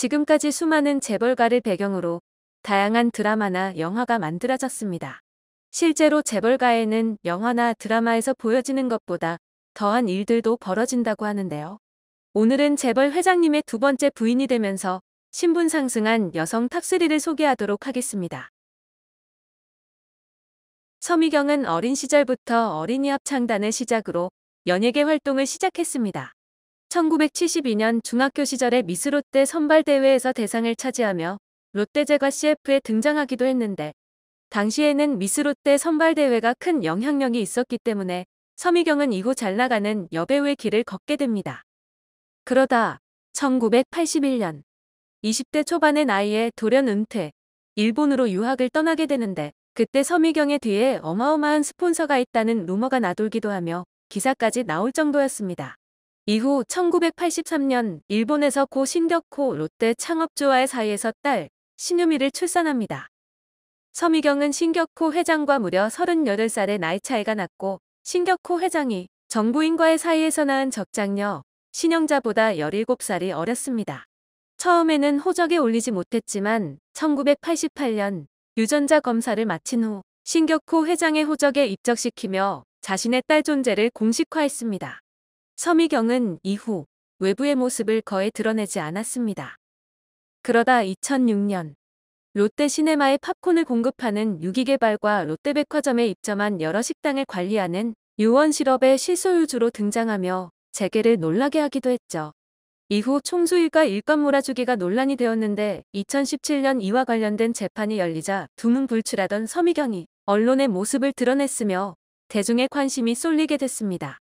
지금까지 수많은 재벌가를 배경으로 다양한 드라마나 영화가 만들어졌습니다. 실제로 재벌가에는 영화나 드라마에서 보여지는 것보다 더한 일들도 벌어진다고 하는데요. 오늘은 재벌 회장님의 두 번째 부인이 되면서 신분 상승한 여성 탑3를 소개하도록 하겠습니다. 서미경은 어린 시절부터 어린이 합창단을 시작으로 연예계 활동을 시작했습니다. 1972년 중학교 시절에 미스 롯데 선발대회에서 대상을 차지하며 롯데제과 CF에 등장하기도 했는데 당시에는 미스 롯데 선발대회가 큰 영향력이 있었기 때문에 서미경은 이후 잘 나가는 여배우의 길을 걷게 됩니다. 그러다 1981년 20대 초반의 나이에 돌연 은퇴, 일본으로 유학을 떠나게 되는데 그때 서미경의 뒤에 어마어마한 스폰서가 있다는 루머가 나돌기도 하며 기사까지 나올 정도였습니다. 이후 1983년 일본에서 고신격호 롯데 창업주와의 사이에서 딸 신유미를 출산합니다. 서미경은 신격호 회장과 무려 38살의 나이 차이가 났고 신격호 회장이 정부인과의 사이에서 낳은 적장녀 신영자보다 17살이 어렸습니다. 처음에는 호적에 올리지 못했지만 1988년 유전자 검사를 마친 후 신격호 회장의 호적에 입적시키며 자신의 딸 존재를 공식화했습니다. 서미경은 이후 외부의 모습을 거의 드러내지 않았습니다. 그러다 2006년 롯데 시네마에 팝콘을 공급하는 유기개발과 롯데백화점에 입점한 여러 식당을 관리하는 유원실업의 실소유주로 등장하며 재계를 놀라게 하기도 했죠. 이후 총수일과 일감 몰아주기가 논란이 되었는데 2017년 이와 관련된 재판이 열리자 두문불출하던 서미경이 언론의 모습을 드러냈으며 대중의 관심이 쏠리게 됐습니다.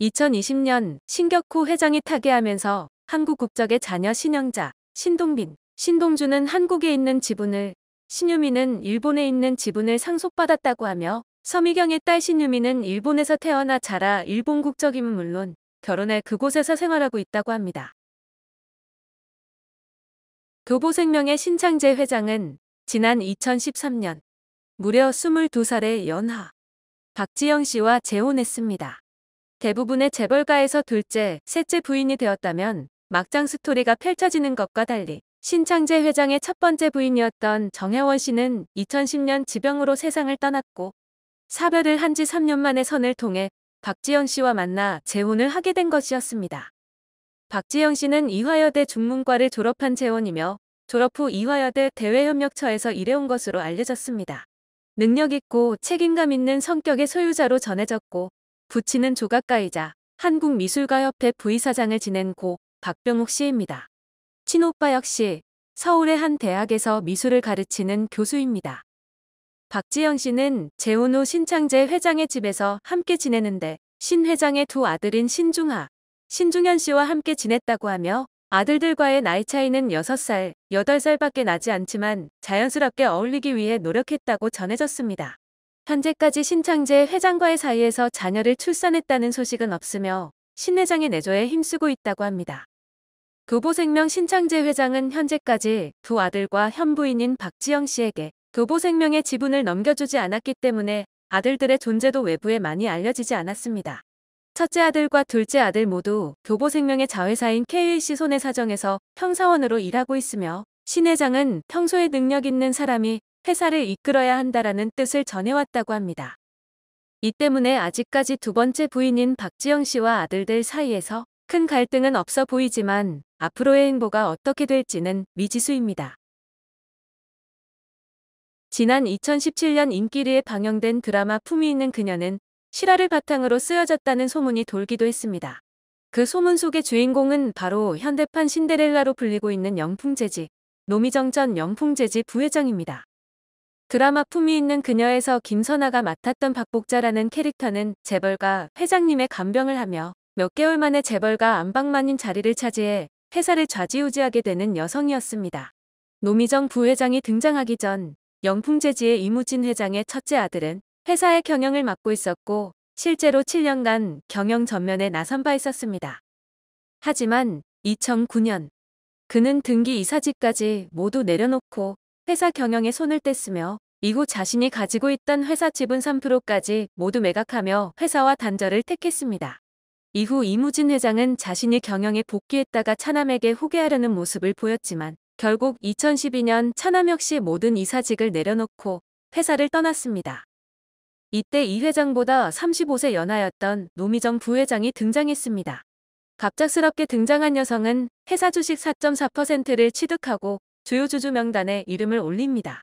2020년 신격호 회장이 타계하면서 한국 국적의 자녀 신영자, 신동빈, 신동주는 한국에 있는 지분을, 신유미는 일본에 있는 지분을 상속받았다고 하며 서미경의 딸 신유미는 일본에서 태어나 자라 일본 국적임은 물론 결혼해 그곳에서 생활하고 있다고 합니다. 교보생명의 신창재 회장은 지난 2013년 무려 22살의 연하 박지영 씨와 재혼했습니다. 대부분의 재벌가에서 둘째, 셋째 부인이 되었다면 막장 스토리가 펼쳐지는 것과 달리 신창재 회장의 첫 번째 부인이었던 정혜원 씨는 2010년 지병으로 세상을 떠났고 사별을 한 지 3년 만에 선을 통해 박지영 씨와 만나 재혼을 하게 된 것이었습니다. 박지영 씨는 이화여대 중문과를 졸업한 재혼이며 졸업 후 이화여대 대외협력처에서 일해온 것으로 알려졌습니다. 능력 있고 책임감 있는 성격의 소유자로 전해졌고 부친은 조각가이자 한국미술가협회 부이사장을 지낸 고 박병욱 씨입니다. 친오빠 역시 서울의 한 대학에서 미술을 가르치는 교수입니다. 박지영 씨는 재혼 후 신창재 회장의 집에서 함께 지내는데 신 회장의 두 아들인 신중하, 신중현 씨와 함께 지냈다고 하며 아들들과의 나이 차이는 6살, 8살밖에 나지 않지만 자연스럽게 어울리기 위해 노력했다고 전해졌습니다. 현재까지 신창재 회장과의 사이에서 자녀를 출산했다는 소식은 없으며 신 회장의 내조에 힘쓰고 있다고 합니다. 교보생명 신창재 회장은 현재까지 두 아들과 현부인인 박지영 씨에게 교보생명의 지분을 넘겨주지 않았기 때문에 아들들의 존재도 외부에 많이 알려지지 않았습니다. 첫째 아들과 둘째 아들 모두 교보생명의 자회사인 KAC 손해사정에서 형사원으로 일하고 있으며 신 회장은 평소에 능력 있는 사람이 회사를 이끌어야 한다라는 뜻을 전해왔다고 합니다. 이 때문에 아직까지 두 번째 부인인 박지영 씨와 아들들 사이에서 큰 갈등은 없어 보이지만 앞으로의 행보가 어떻게 될지는 미지수입니다. 지난 2017년 인기리에 방영된 드라마 품위 있는 그녀는 실화를 바탕으로 쓰여졌다는 소문이 돌기도 했습니다. 그 소문 속의 주인공은 바로 현대판 신데렐라로 불리고 있는 영풍재지 노미정 전 영풍재지 부회장입니다. 드라마 품이 있는 그녀에서 김선아가 맡았던 박복자라는 캐릭터는 재벌가 회장님의 간병을 하며 몇 개월 만에 재벌가 안방만인 자리를 차지해 회사를 좌지우지하게 되는 여성이었습니다. 노미정 부회장이 등장하기 전 영풍재지의 이무진 회장의 첫째 아들은 회사의 경영을 맡고 있었고 실제로 7년간 경영 전면에 나선 바 있었습니다. 하지만 2009년 그는 등기 이사직까지 모두 내려놓고 회사 경영에 손을 뗐으며 이후 자신이 가지고 있던 회사 지분 3%까지 모두 매각하며 회사와 단절을 택했습니다. 이후 이무진 회장은 자신이 경영에 복귀했다가 차남에게 후계하려는 모습을 보였지만 결국 2012년 차남 역시 모든 이사직을 내려놓고 회사를 떠났습니다. 이때 이 회장보다 35세 연하였던 노미정 부회장이 등장했습니다. 갑작스럽게 등장한 여성은 회사 주식 4.4%를 취득하고 주요 주주 명단에 이름을 올립니다.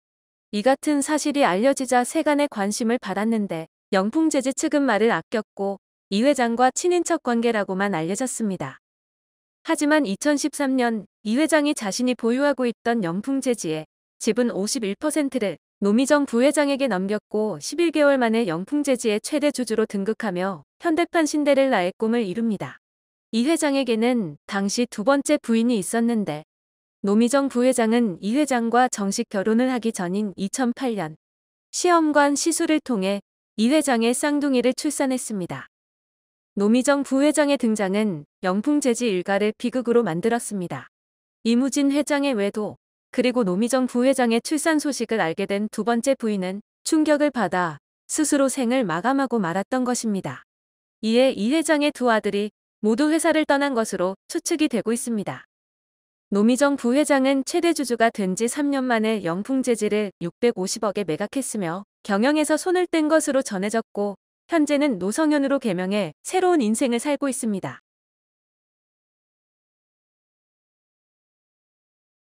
이 같은 사실이 알려지자 세간의 관심을 받았는데 영풍재지 측은 말을 아꼈고 이 회장과 친인척 관계라고만 알려졌습니다. 하지만 2013년 이 회장이 자신이 보유하고 있던 영풍재지에 지분 51%를 노미정 부회장에게 넘겼고 11개월 만에 영풍재지의 최대 주주로 등극하며 현대판 신데렐라의 꿈을 이룹니다. 이 회장에게는 당시 두 번째 부인이 있었는데 노미정 부회장은 이 회장과 정식 결혼을 하기 전인 2008년 시험관 시술을 통해 이 회장의 쌍둥이를 출산했습니다. 노미정 부회장의 등장은 영풍재지 일가를 비극으로 만들었습니다. 이무진 회장의 외도 그리고 노미정 부회장의 출산 소식을 알게 된 두 번째 부인은 충격을 받아 스스로 생을 마감하고 말았던 것입니다. 이에 이 회장의 두 아들이 모두 회사를 떠난 것으로 추측이 되고 있습니다. 노미정 부회장은 최대 주주가 된 지 3년 만에 영풍재질을 650억에 매각했으며 경영에서 손을 뗀 것으로 전해졌고 현재는 노성현으로 개명해 새로운 인생을 살고 있습니다.